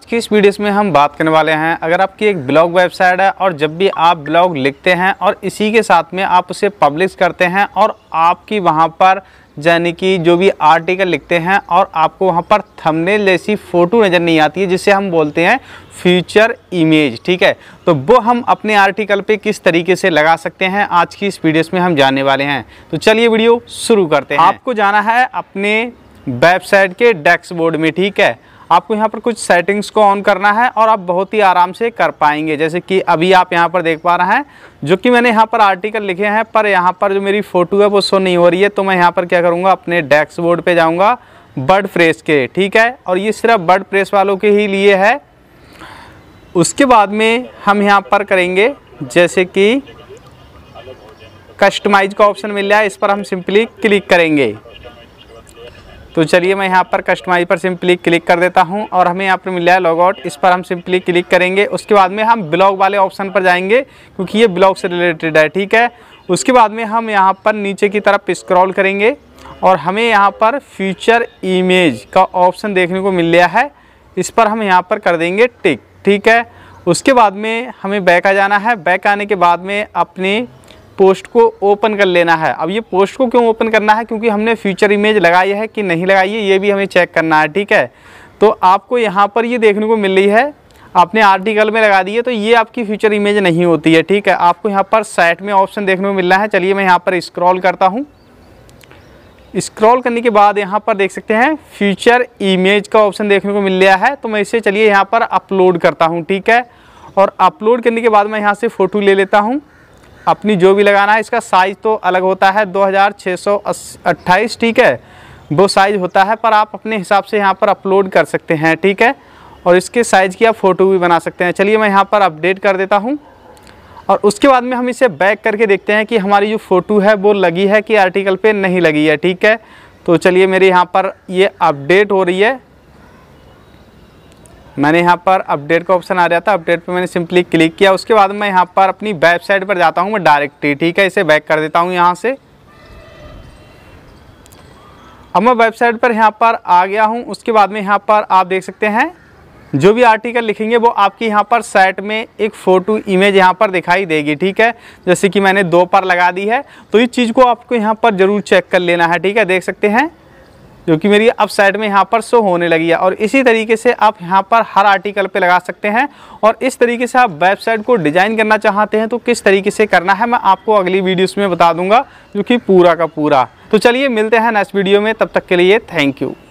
आज की इस वीडियो में हम बात करने वाले हैं अगर आपकी एक ब्लॉग वेबसाइट है और जब भी आप ब्लॉग लिखते हैं और इसी के साथ में आप उसे पब्लिश करते हैं और आपकी वहां पर यानी कि जो भी आर्टिकल लिखते हैं और आपको वहाँ पर थंबनेल जैसी फ़ोटो नज़र नहीं आती है जिसे हम बोलते हैं फ्यूचर इमेज ठीक है तो वो हम अपने आर्टिकल पे किस तरीके से लगा सकते हैं आज की इस वीडियोस में हम जानने वाले हैं तो चलिए वीडियो शुरू करते हैं आपको जाना है अपने वेबसाइट के डैक्स में ठीक है आपको यहाँ पर कुछ सेटिंग्स को ऑन करना है और आप बहुत ही आराम से कर पाएंगे जैसे कि अभी आप यहाँ पर देख पा रहे हैं जो कि मैंने यहाँ पर आर्टिकल लिखे हैं पर यहाँ पर जो मेरी फ़ोटो है वो शो नहीं हो रही है तो मैं यहाँ पर क्या करूँगा अपने बोर्ड पर जाऊँगा बर्ड प्रेस के ठीक है और ये सिर्फ बर्ड प्रेस वालों के ही लिए है उसके बाद में हम यहाँ पर करेंगे जैसे कि कस्टमाइज का ऑप्शन मिल जाए इस पर हम सिंपली क्लिक करेंगे तो चलिए मैं यहाँ पर कस्टमाइज पर सिंपली क्लिक कर देता हूँ और हमें यहाँ पर मिल जाए है आउट इस पर हम सिंपली क्लिक करेंगे उसके बाद में हम ब्लॉग वाले ऑप्शन पर जाएंगे क्योंकि ये ब्लॉग से रिलेटेड है ठीक है उसके बाद में हम यहाँ पर नीचे की तरफ स्क्रॉल करेंगे और हमें यहाँ पर फ्यूचर इमेज का ऑप्शन देखने को मिल गया है इस पर हम यहाँ पर कर देंगे टिक ठीक है उसके बाद में हमें बैक आ जाना है बैक आने के बाद में अपने पोस्ट को ओपन कर लेना है अब ये पोस्ट को क्यों ओपन करना है क्योंकि हमने फ्यूचर इमेज लगाई है कि नहीं लगाई है ये भी हमें चेक करना है ठीक है तो आपको यहाँ पर ये देखने को मिल रही है आपने आर्टिकल में लगा दी है तो ये आपकी फ्यूचर इमेज नहीं होती है ठीक है आपको यहाँ पर सेट में ऑप्शन देखने को मिल रहा है चलिए मैं यहाँ पर स्क्रॉल करता हूँ स्क्रॉल करने के बाद यहाँ पर देख सकते हैं फ्यूचर इमेज का ऑप्शन देखने को मिल गया है तो मैं इसे चलिए यहाँ पर अपलोड करता हूँ ठीक है और अपलोड करने के बाद मैं यहाँ से फ़ोटो ले लेता हूँ अपनी जो भी लगाना है इसका साइज़ तो अलग होता है दो ठीक है वो साइज़ होता है पर आप अपने हिसाब से यहाँ पर अपलोड कर सकते हैं ठीक है और इसके साइज़ की आप फ़ोटो भी बना सकते हैं चलिए मैं यहाँ पर अपडेट कर देता हूँ और उसके बाद में हम इसे बैक करके देखते हैं कि हमारी जो फ़ोटो है वो लगी है कि आर्टिकल पे नहीं लगी है ठीक है तो चलिए मेरे यहाँ पर ये अपडेट हो रही है मैंने यहाँ पर अपडेट का ऑप्शन आ रहा था अपडेट पे मैंने सिंपली क्लिक किया उसके बाद मैं यहाँ पर अपनी वेबसाइट पर जाता हूँ मैं डायरेक्टली ठीक है इसे बैक कर देता हूँ यहाँ से अब मैं वेबसाइट पर यहाँ पर आ गया हूँ उसके बाद में यहाँ पर आप देख सकते हैं जो भी आर्टिकल लिखेंगे वो आपकी यहाँ पर साइट में एक फ़ोटो इमेज यहाँ पर दिखाई देगी ठीक है जैसे कि मैंने दो पर लगा दी है तो इस चीज़ को आपको यहाँ पर ज़रूर चेक कर लेना है ठीक है देख सकते हैं जो कि मेरी अप साइड में यहाँ पर शो होने लगी है और इसी तरीके से आप यहाँ पर हर आर्टिकल पे लगा सकते हैं और इस तरीके से आप वेबसाइट को डिज़ाइन करना चाहते हैं तो किस तरीके से करना है मैं आपको अगली वीडियोस में बता दूंगा जो कि पूरा का पूरा तो चलिए मिलते हैं नेक्स्ट वीडियो में तब तक के लिए थैंक यू